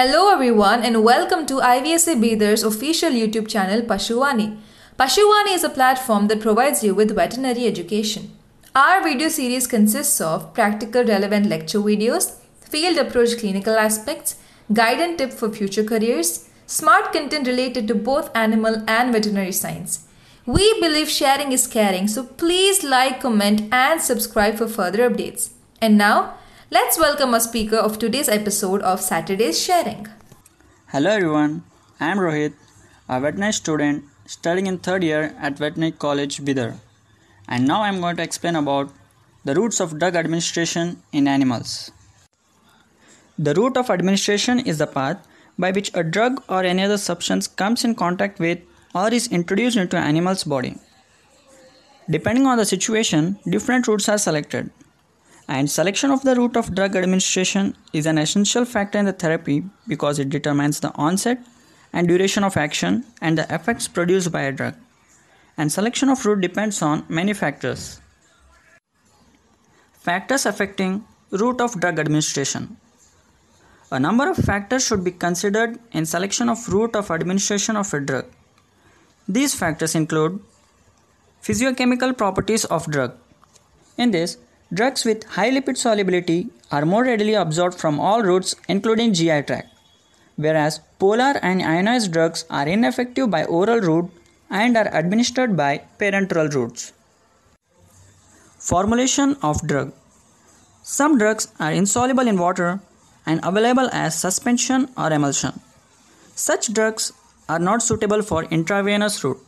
Hello everyone and welcome to IVSA Beadar's official YouTube channel Pashuwani. Pashuwani is a platform that provides you with veterinary education. Our video series consists of practical relevant lecture videos, field approach clinical aspects, guide and tip for future careers, smart content related to both animal and veterinary science. We believe sharing is caring, so please like, comment and subscribe for further updates. And now, Let's welcome our speaker of today's episode of Saturday's Sharing. Hello everyone, I am Rohit, a veterinary student studying in third year at Veterinary College Bidar. And now I am going to explain about the roots of drug administration in animals. The route of administration is the path by which a drug or any other substance comes in contact with or is introduced into an animal's body. Depending on the situation, different routes are selected. And selection of the route of drug administration is an essential factor in the therapy because it determines the onset and duration of action and the effects produced by a drug. And selection of route depends on many factors. Factors affecting route of drug administration. A number of factors should be considered in selection of route of administration of a drug. These factors include physiochemical properties of drug. In this, Drugs with high lipid solubility are more readily absorbed from all routes, including GI tract, whereas polar and ionized drugs are ineffective by oral route and are administered by parenteral routes. Formulation of drug Some drugs are insoluble in water and available as suspension or emulsion. Such drugs are not suitable for intravenous route.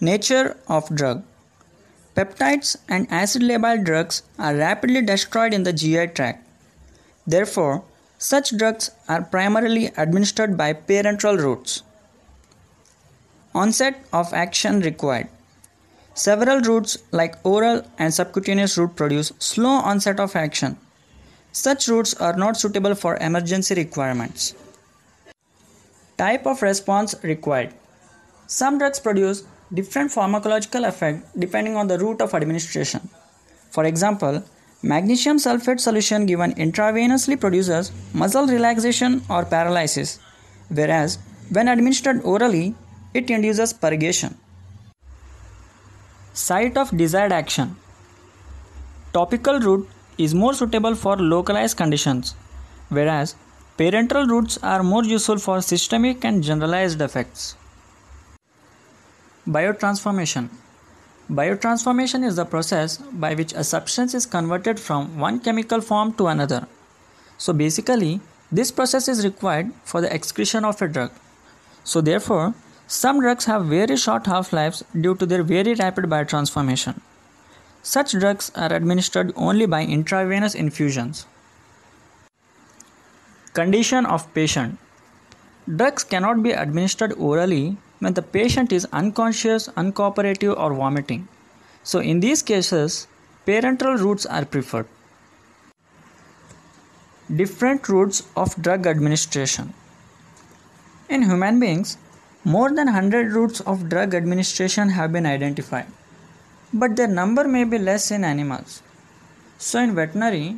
Nature of drug Peptides and acid labile drugs are rapidly destroyed in the GI tract. Therefore, such drugs are primarily administered by parenteral routes. Onset of action required. Several routes like oral and subcutaneous route produce slow onset of action. Such routes are not suitable for emergency requirements. Type of response required. Some drugs produce different pharmacological effect depending on the route of administration. For example, magnesium sulfate solution given intravenously produces muscle relaxation or paralysis, whereas when administered orally, it induces purgation. Site of desired action Topical route is more suitable for localized conditions, whereas parenteral routes are more useful for systemic and generalized effects. Biotransformation Biotransformation is the process by which a substance is converted from one chemical form to another. So basically, this process is required for the excretion of a drug. So therefore, some drugs have very short half-lives due to their very rapid biotransformation. Such drugs are administered only by intravenous infusions. Condition of patient Drugs cannot be administered orally when the patient is unconscious, uncooperative, or vomiting. So, in these cases, parenteral routes are preferred. Different routes of drug administration. In human beings, more than 100 routes of drug administration have been identified, but their number may be less in animals. So, in veterinary,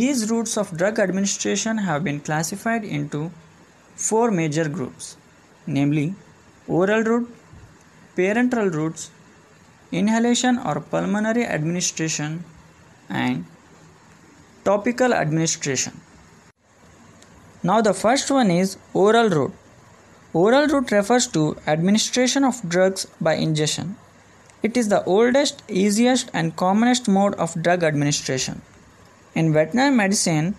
these routes of drug administration have been classified into four major groups namely oral route, parenteral routes, inhalation or pulmonary administration, and topical administration. Now, the first one is oral route. Oral route refers to administration of drugs by ingestion. It is the oldest, easiest, and commonest mode of drug administration. In veterinary medicine,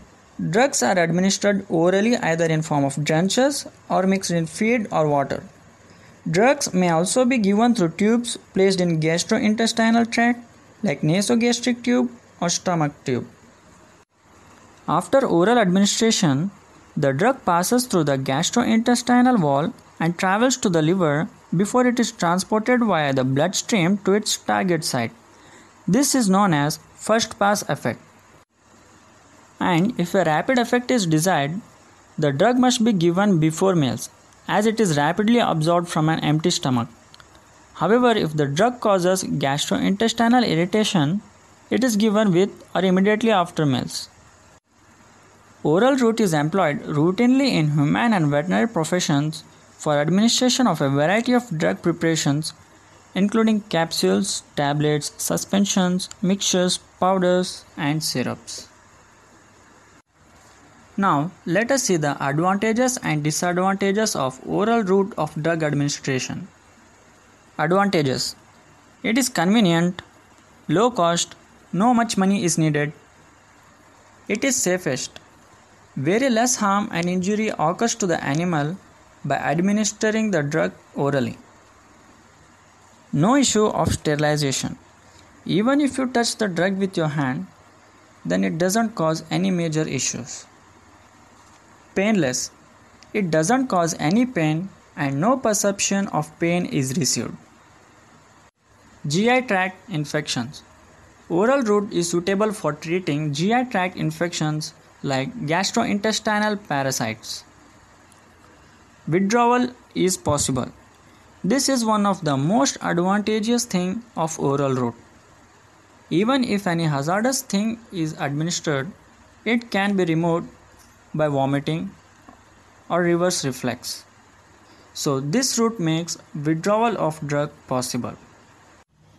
drugs are administered orally either in form of drenches or mixed in feed or water. Drugs may also be given through tubes placed in gastrointestinal tract like nasogastric tube or stomach tube. After oral administration, the drug passes through the gastrointestinal wall and travels to the liver before it is transported via the bloodstream to its target site. This is known as first pass effect. And if a rapid effect is desired, the drug must be given before meals as it is rapidly absorbed from an empty stomach. However, if the drug causes gastrointestinal irritation, it is given with or immediately after meals. Oral route is employed routinely in human and veterinary professions for administration of a variety of drug preparations including capsules, tablets, suspensions, mixtures, powders and syrups. Now, let us see the advantages and disadvantages of oral route of drug administration. Advantages It is convenient, low cost, no much money is needed. It is safest. Very less harm and injury occurs to the animal by administering the drug orally. No issue of sterilization. Even if you touch the drug with your hand, then it doesn't cause any major issues painless. It doesn't cause any pain and no perception of pain is received. GI tract infections. Oral route is suitable for treating GI tract infections like gastrointestinal parasites. Withdrawal is possible. This is one of the most advantageous thing of oral route. Even if any hazardous thing is administered, it can be removed by vomiting or reverse reflex. So, this route makes withdrawal of drug possible.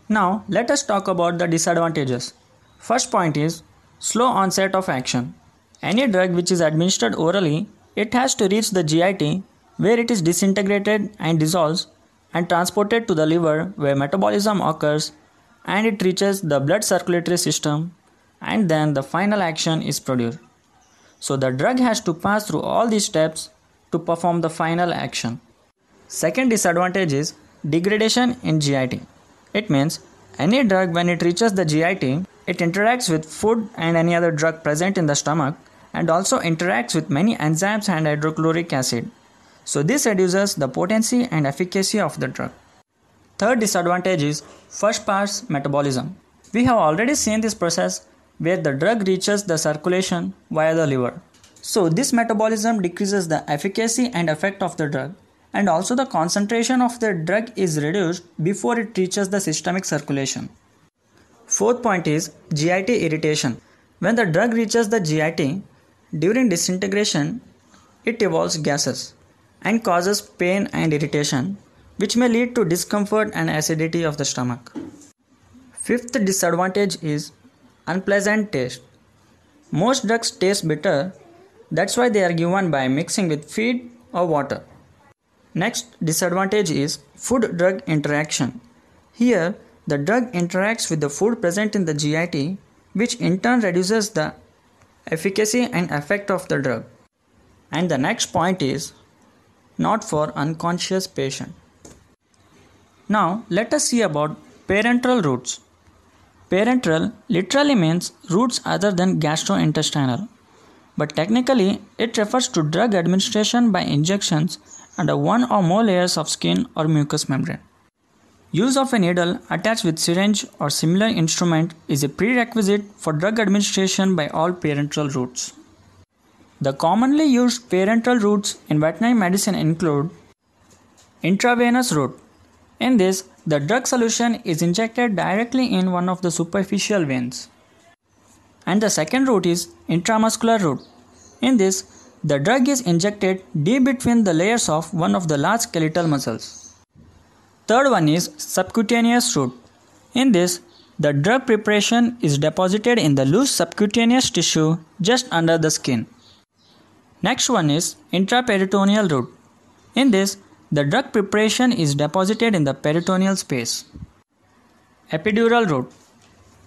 Now, let us talk about the disadvantages. First point is slow onset of action. Any drug which is administered orally, it has to reach the GIT where it is disintegrated and dissolves and transported to the liver where metabolism occurs and it reaches the blood circulatory system and then the final action is produced. So the drug has to pass through all these steps to perform the final action. Second disadvantage is degradation in GIT. It means any drug when it reaches the GIT, it interacts with food and any other drug present in the stomach and also interacts with many enzymes and hydrochloric acid. So this reduces the potency and efficacy of the drug. Third disadvantage is first pass metabolism. We have already seen this process where the drug reaches the circulation via the liver. So, this metabolism decreases the efficacy and effect of the drug, and also the concentration of the drug is reduced before it reaches the systemic circulation. Fourth point is GIT irritation. When the drug reaches the GIT, during disintegration, it evolves gases and causes pain and irritation, which may lead to discomfort and acidity of the stomach. Fifth disadvantage is unpleasant taste. Most drugs taste bitter, that's why they are given by mixing with feed or water. Next disadvantage is food drug interaction. Here, the drug interacts with the food present in the GIT, which in turn reduces the efficacy and effect of the drug. And the next point is not for unconscious patient. Now, let us see about parental roots. Parenteral literally means roots other than gastrointestinal, but technically it refers to drug administration by injections under one or more layers of skin or mucous membrane. Use of a needle attached with syringe or similar instrument is a prerequisite for drug administration by all parenteral routes. The commonly used parenteral routes in veterinary medicine include intravenous route. In this, the drug solution is injected directly in one of the superficial veins. And the second route is intramuscular route. In this, the drug is injected deep between the layers of one of the large skeletal muscles. Third one is subcutaneous route. In this, the drug preparation is deposited in the loose subcutaneous tissue just under the skin. Next one is intraperitoneal route. In this, the drug preparation is deposited in the peritoneal space. Epidural route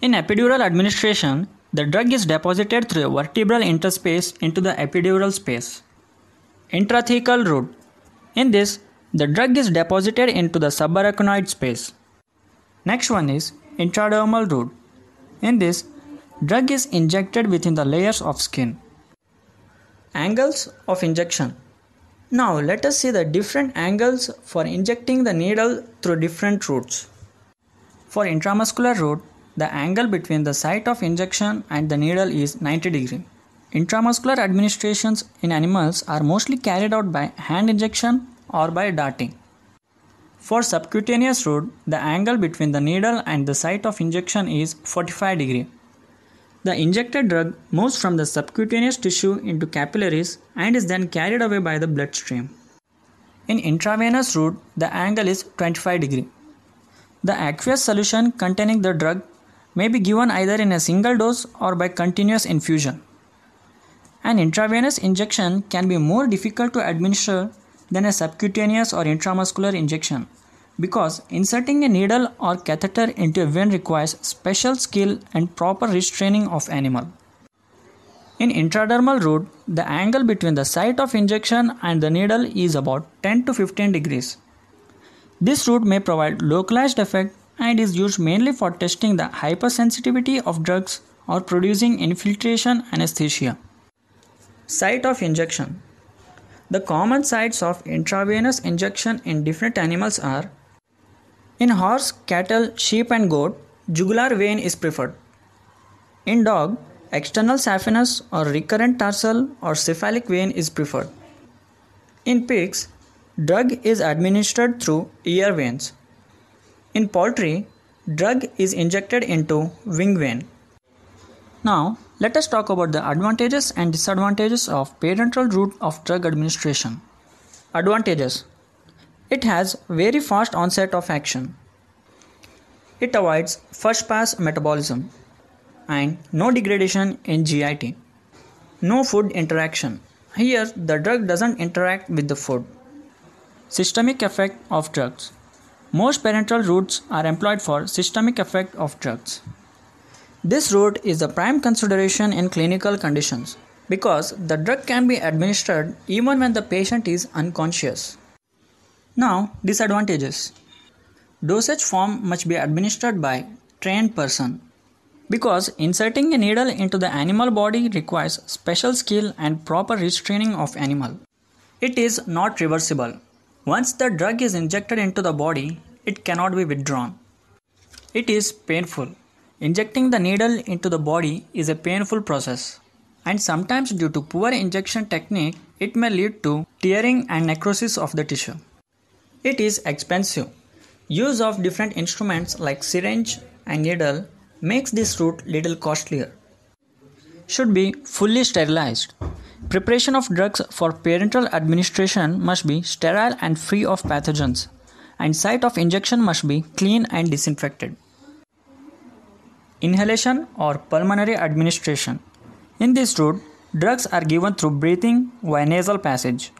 In epidural administration, the drug is deposited through a vertebral interspace into the epidural space. Intrathecal route In this, the drug is deposited into the subarachnoid space. Next one is intradermal route. In this, drug is injected within the layers of skin. Angles of injection now let us see the different angles for injecting the needle through different routes. For intramuscular route, the angle between the site of injection and the needle is 90 degree. Intramuscular administrations in animals are mostly carried out by hand injection or by darting. For subcutaneous route, the angle between the needle and the site of injection is 45 degree. The injected drug moves from the subcutaneous tissue into capillaries and is then carried away by the bloodstream. In intravenous route, the angle is 25 degree. The aqueous solution containing the drug may be given either in a single dose or by continuous infusion. An intravenous injection can be more difficult to administer than a subcutaneous or intramuscular injection because inserting a needle or catheter into a vein requires special skill and proper restraining of animal. In intradermal route, the angle between the site of injection and the needle is about 10 to 15 degrees. This route may provide localized effect and is used mainly for testing the hypersensitivity of drugs or producing infiltration anesthesia. Site of injection The common sites of intravenous injection in different animals are in horse, cattle, sheep, and goat, jugular vein is preferred. In dog, external saphenous or recurrent tarsal or cephalic vein is preferred. In pigs, drug is administered through ear veins. In poultry, drug is injected into wing vein. Now, let us talk about the advantages and disadvantages of parenteral route of drug administration. Advantages it has very fast onset of action. It avoids first pass metabolism and no degradation in GIT. No food interaction. Here the drug doesn't interact with the food. Systemic effect of drugs. Most parenteral routes are employed for systemic effect of drugs. This route is the prime consideration in clinical conditions because the drug can be administered even when the patient is unconscious. Now, disadvantages. Dosage form must be administered by trained person because inserting a needle into the animal body requires special skill and proper restraining of animal. It is not reversible. Once the drug is injected into the body, it cannot be withdrawn. It is painful. Injecting the needle into the body is a painful process and sometimes due to poor injection technique it may lead to tearing and necrosis of the tissue. It is expensive. Use of different instruments like syringe and needle makes this route little costlier. Should be fully sterilized. Preparation of drugs for parenteral administration must be sterile and free of pathogens, and site of injection must be clean and disinfected. Inhalation or pulmonary administration. In this route, drugs are given through breathing via nasal passage.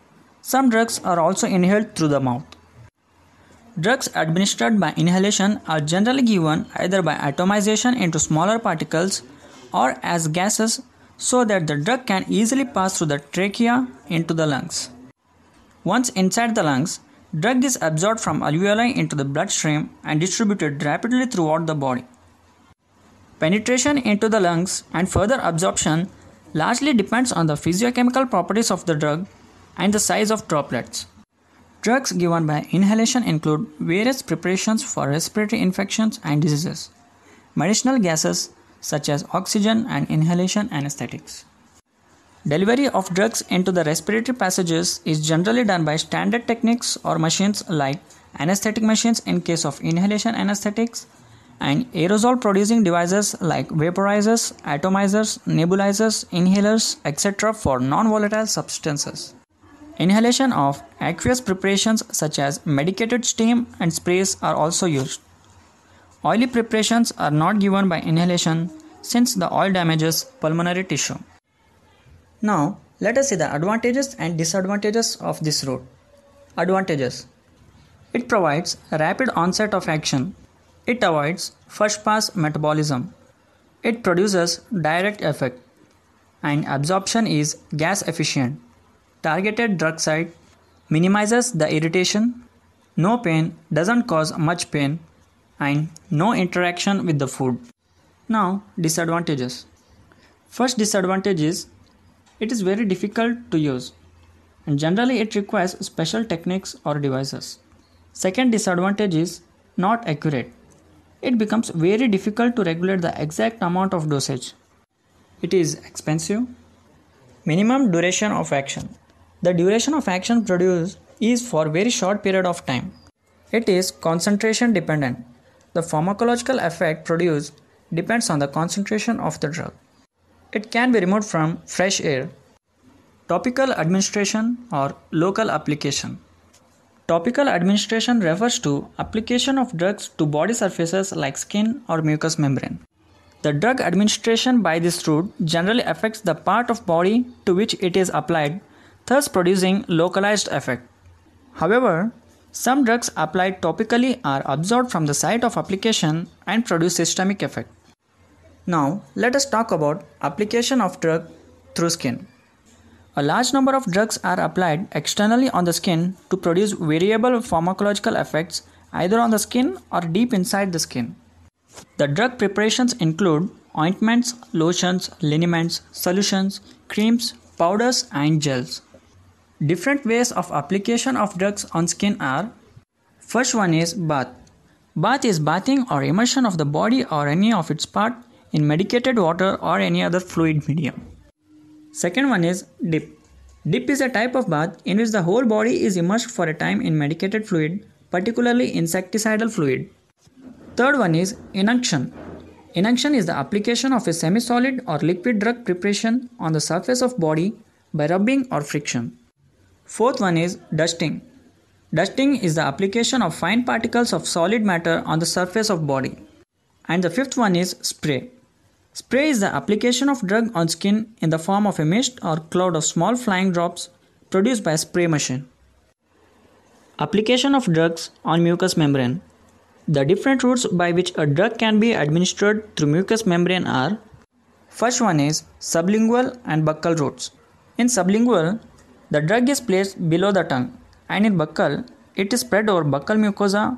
Some drugs are also inhaled through the mouth. Drugs administered by inhalation are generally given either by atomization into smaller particles or as gases so that the drug can easily pass through the trachea into the lungs. Once inside the lungs, drug is absorbed from alveoli into the bloodstream and distributed rapidly throughout the body. Penetration into the lungs and further absorption largely depends on the physiochemical properties of the drug and the size of droplets. Drugs given by inhalation include various preparations for respiratory infections and diseases, medicinal gases such as oxygen and inhalation anesthetics. Delivery of drugs into the respiratory passages is generally done by standard techniques or machines like anesthetic machines in case of inhalation anesthetics and aerosol producing devices like vaporizers, atomizers, nebulizers, inhalers, etc. for non volatile substances. Inhalation of aqueous preparations such as medicated steam and sprays are also used. Oily preparations are not given by inhalation since the oil damages pulmonary tissue. Now, let us see the advantages and disadvantages of this route. Advantages It provides rapid onset of action. It avoids first pass metabolism. It produces direct effect and absorption is gas efficient. Targeted drug site minimizes the irritation, no pain, doesn't cause much pain, and no interaction with the food. Now, disadvantages. First disadvantage is it is very difficult to use and generally it requires special techniques or devices. Second disadvantage is not accurate. It becomes very difficult to regulate the exact amount of dosage. It is expensive. Minimum duration of action. The duration of action produced is for very short period of time. It is concentration dependent. The pharmacological effect produced depends on the concentration of the drug. It can be removed from fresh air. Topical administration or local application. Topical administration refers to application of drugs to body surfaces like skin or mucous membrane. The drug administration by this route generally affects the part of body to which it is applied thus producing localized effect. However, some drugs applied topically are absorbed from the site of application and produce systemic effect. Now, let us talk about application of drug through skin. A large number of drugs are applied externally on the skin to produce variable pharmacological effects either on the skin or deep inside the skin. The drug preparations include ointments, lotions, liniments, solutions, creams, powders, and gels. Different ways of application of drugs on skin are First one is bath. Bath is bathing or immersion of the body or any of its part in medicated water or any other fluid medium. Second one is dip. Dip is a type of bath in which the whole body is immersed for a time in medicated fluid, particularly insecticidal fluid. Third one is inunction. Inunction is the application of a semi-solid or liquid drug preparation on the surface of body by rubbing or friction. Fourth one is dusting. Dusting is the application of fine particles of solid matter on the surface of body. And the fifth one is spray. Spray is the application of drug on skin in the form of a mist or cloud of small flying drops produced by a spray machine. Application of drugs on mucous membrane. The different routes by which a drug can be administered through mucous membrane are First one is sublingual and buccal routes. In sublingual, the drug is placed below the tongue and in buccal, it is spread over buccal mucosa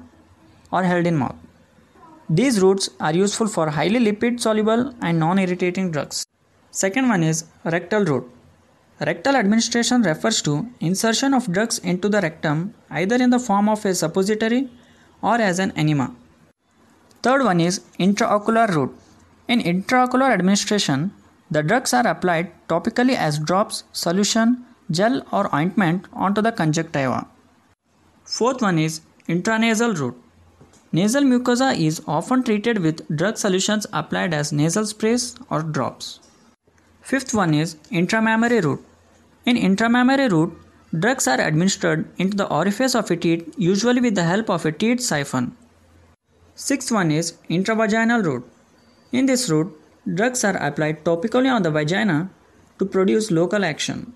or held in mouth. These routes are useful for highly lipid soluble and non irritating drugs. Second one is rectal route. Rectal administration refers to insertion of drugs into the rectum either in the form of a suppository or as an enema. Third one is intraocular route. In intraocular administration, the drugs are applied topically as drops, solution, gel or ointment onto the conjunctiva. Fourth one is intranasal route. Nasal mucosa is often treated with drug solutions applied as nasal sprays or drops. Fifth one is intramammary route. In intramammary route, drugs are administered into the orifice of a teat usually with the help of a teat siphon. Sixth one is intravaginal route. In this route, drugs are applied topically on the vagina to produce local action.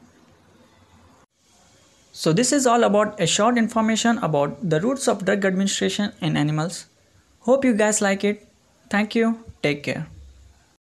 So this is all about a short information about the roots of drug administration in animals. Hope you guys like it. Thank you. Take care.